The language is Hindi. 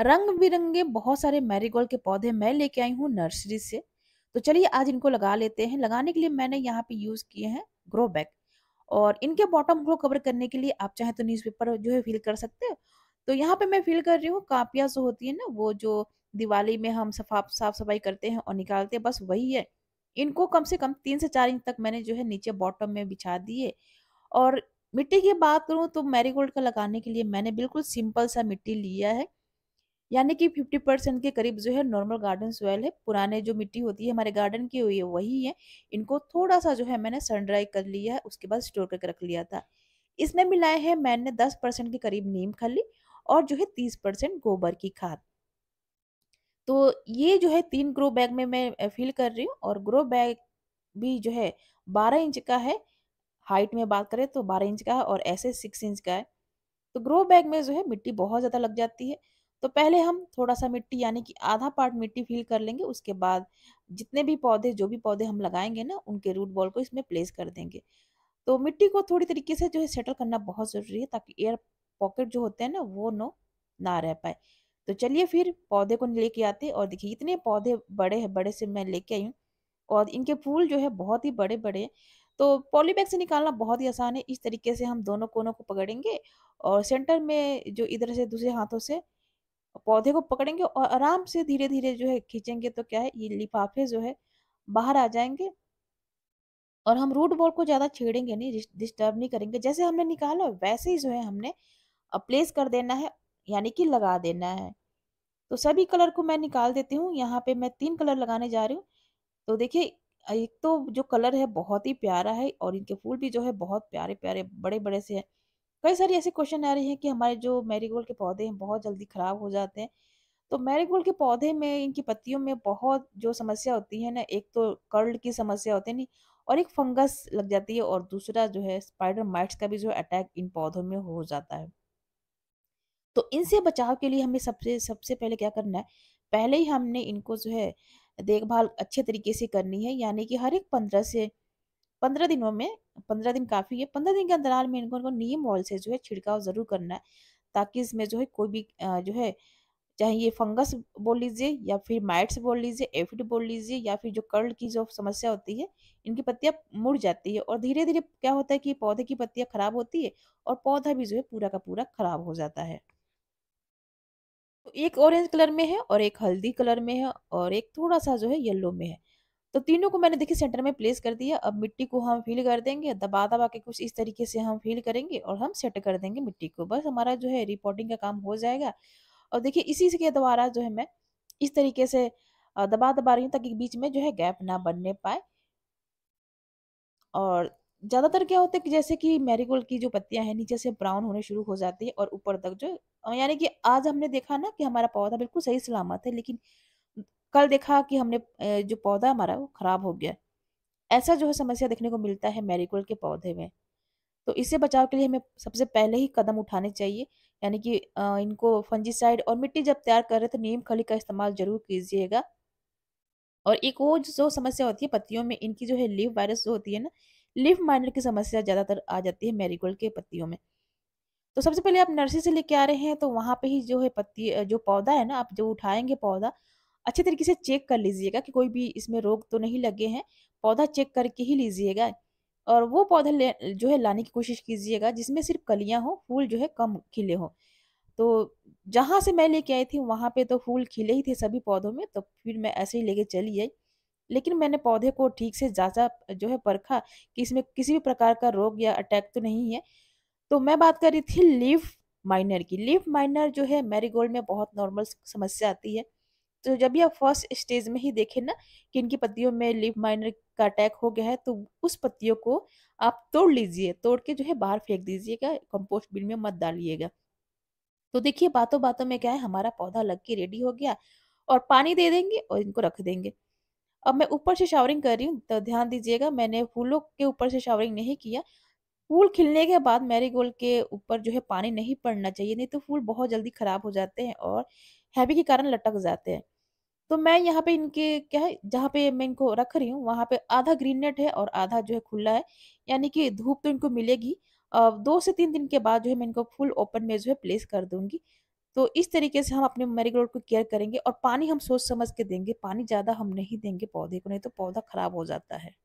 रंग बिरंगे बहुत सारे मैरीगोल्ड के पौधे मैं लेके आई हूँ नर्सरी से तो चलिए आज इनको लगा लेते हैं लगाने के लिए मैंने यहाँ पे यूज़ किए हैं ग्रो बैग और इनके बॉटम को कवर करने के लिए आप चाहे तो न्यूज़पेपर जो है फिल कर सकते हो तो यहाँ पे मैं फिल कर रही हूँ कापिया जो होती है ना वो जो दिवाली में हम सफा साफ सफाई करते हैं और निकालते हैं बस वही है इनको कम से कम तीन से चार इंच तक मैंने जो है नीचे बॉटम में बिछा दिए और मिट्टी की बात करूँ तो मैरीगोल्ड का लगाने के लिए मैंने बिल्कुल सिंपल सा मिट्टी लिया है यानी कि 50 परसेंट के करीब जो है नॉर्मल गार्डन सोयल है पुराने जो मिट्टी होती है हमारे गार्डन की हुई है वही है इनको थोड़ा सा जो है मैंने सन ड्राई कर लिया है उसके बाद स्टोर करके रख लिया था इसमें मिलाए हैं मैंने 10 परसेंट के करीब नीम खली और जो है 30 परसेंट गोबर की खाद तो ये जो है तीन ग्रो बैग में मैं फिल कर रही हूँ और ग्रो बैग भी जो है बारह इंच का है हाइट में बात करें तो बारह इंच का है और ऐसे सिक्स इंच का है तो ग्रो बैग में जो है मिट्टी बहुत ज़्यादा लग जाती है तो पहले हम थोड़ा सा मिट्टी यानी कि आधा पार्ट मिट्टी फील कर लेंगे उसके बाद जितने भी पौधे जो भी पौधे हम लगाएंगे ना उनके रूट बॉल को इसमें प्लेस कर देंगे तो मिट्टी को थोड़ी तरीके से जो है सेटल करना बहुत ज़रूरी है ताकि एयर पॉकेट जो होते हैं ना वो नो ना रह पाए तो चलिए फिर पौधे को लेके आते और देखिए इतने पौधे बड़े हैं बड़े से मैं लेके आई हूँ और इनके फूल जो है बहुत ही बड़े बड़े तो पॉलीबैग से निकालना बहुत ही आसान है इस तरीके से हम दोनों कोनों को पकड़ेंगे और सेंटर में जो इधर से दूसरे हाथों से पौधे को पकड़ेंगे और आराम से धीरे धीरे जो है खींचेंगे तो क्या है ये लिफाफे जो है बाहर आ जाएंगे और हम रूट बॉल को ज़्यादा छेड़ेंगे नहीं डिस्टर्ब नहीं करेंगे जैसे हमने निकाला वैसे ही जो है हमने प्लेस कर देना है यानी कि लगा देना है तो सभी कलर को मैं निकाल देती हूँ यहाँ पे मैं तीन कलर लगाने जा रही हूँ तो देखिए एक तो जो कलर है बहुत ही प्यारा है और इनके फूल भी जो है बहुत प्यारे प्यारे बड़े बड़े से हैं कई सारी ऐसे क्वेश्चन आ रहे हैं कि हमारे जो मैरीगोल्ड के पौधे हैं बहुत जल्दी खराब हो जाते हैं तो मैरीगोल्ड के पौधे में इनकी पत्तियों में बहुत जो समस्या होती है ना एक तो कर्ल की समस्या होती है नहीं और एक फंगस लग जाती है और दूसरा जो है स्पाइडर माइट्स का भी जो अटैक इन पौधों में हो जाता है तो इनसे बचाव के लिए हमें सबसे सबसे पहले क्या करना है पहले ही हमने इनको जो है देखभाल अच्छे तरीके से करनी है यानी कि हर एक पंद्रह से पंद्रह दिनों में पंद्रह दिन काफ़ी है पंद्रह दिन के अंतराल में इनको इनको नीम ऑयल से जो है छिड़काव ज़रूर करना है ताकि इसमें जो है कोई भी जो है चाहे ये फंगस बोल लीजिए या फिर माइट्स बोल लीजिए एफिड बोल लीजिए या फिर जो कर्ल की जो समस्या होती है इनकी पत्तियां मुड़ जाती है और धीरे धीरे क्या होता है कि पौधे की पत्तियां खराब होती है और पौधा भी जो है पूरा का पूरा खराब हो जाता है तो एक ऑरेंज कलर में है और एक हल्दी कलर में है और एक थोड़ा सा जो है येल्लो में है तो तीनों को मैंने देखिए सेंटर में प्लेस कर दिया अब मिट्टी को हम फिल कर देंगे दबा दबा के कुछ इस तरीके से हम फिल करेंगे और हम सेट कर देंगे मिट्टी को बस हमारा जो है रिपोर्टिंग का काम हो जाएगा और देखिए इसी के द्वारा जो है मैं इस तरीके से दबा दबा रही हूँ ताकि बीच में जो है गैप ना बनने पाए और ज़्यादातर क्या होता है कि जैसे कि मैरीगोल्ड की जो पत्तियां हैं नीचे से ब्राउन होने शुरू हो जाती है और ऊपर तक जो यानी कि आज हमने देखा ना कि हमारा पौधा बिल्कुल सही सलामत है लेकिन कल देखा कि हमने जो पौधा हमारा वो खराब हो गया ऐसा जो है समस्या देखने को मिलता है मैरीगोल्ड के पौधे में तो इससे बचाव के लिए हमें सबसे पहले ही कदम उठाने चाहिए यानी कि इनको फंजीसाइड और मिट्टी जब तैयार कर रहे तो नीम खली का इस्तेमाल जरूर कीजिएगा और एक और जो समस्या होती है पत्तियों में इनकी जो है लीव वायरस जो होती है ना लिव माइनर की समस्या ज़्यादातर आ जाती है मैरीगोल्ड के पत्तियों में तो सबसे पहले आप नर्सरी से लेके आ रहे हैं तो वहाँ पे ही जो है पत्ती जो पौधा है ना आप जो उठाएंगे पौधा अच्छे तरीके से चेक कर लीजिएगा कि कोई भी इसमें रोग तो नहीं लगे हैं पौधा चेक करके ही लीजिएगा और वो पौधा ले जो है लाने की कोशिश कीजिएगा जिसमें सिर्फ कलियाँ हो फूल जो है कम खिले हों तो जहाँ से मैं लेके आई थी वहाँ पे तो फूल खिले ही थे सभी पौधों में तो फिर मैं ऐसे ही लेके चली आई लेकिन मैंने पौधे को ठीक से जाचा जो है परखा कि इसमें किसी भी प्रकार का रोग या अटैक तो नहीं है तो मैं बात कर रही थी लीफ माइनर की लीफ माइनर जो है मैरीगोल्ड में बहुत नॉर्मल समस्या आती है तो जब भी आप फर्स्ट स्टेज में ही देखें ना कि इनकी पत्तियों में लीफ माइनर का अटैक हो गया है तो उस पत्तियों को आप तोड़ लीजिए तोड़ के जो है बाहर फेंक दीजिएगा कंपोस्ट बिन में मत डालिएगा तो देखिए बातों बातों में क्या है हमारा पौधा लग के रेडी हो गया और पानी दे देंगे और इनको रख देंगे अब मैं ऊपर से शावरिंग कर रही हूँ तो ध्यान दीजिएगा मैंने फूलों के ऊपर से शावरिंग नहीं किया फूल खिलने के बाद मैरीगोल्ड के ऊपर जो है पानी नहीं पड़ना चाहिए नहीं तो फूल बहुत जल्दी खराब हो जाते हैं और हैवी के कारण लटक जाते हैं तो मैं यहाँ पे इनके क्या है जहाँ पे मैं इनको रख रही हूँ वहाँ पे आधा ग्रीन नेट है और आधा जो है खुला है यानी कि धूप तो इनको मिलेगी दो से तीन दिन के बाद जो है मैं इनको फुल ओपन में जो है प्लेस कर दूंगी तो इस तरीके से हम अपने मेरीगोल्ड को केयर करेंगे और पानी हम सोच समझ के देंगे पानी ज़्यादा हम नहीं देंगे पौधे को नहीं तो पौधा खराब हो जाता है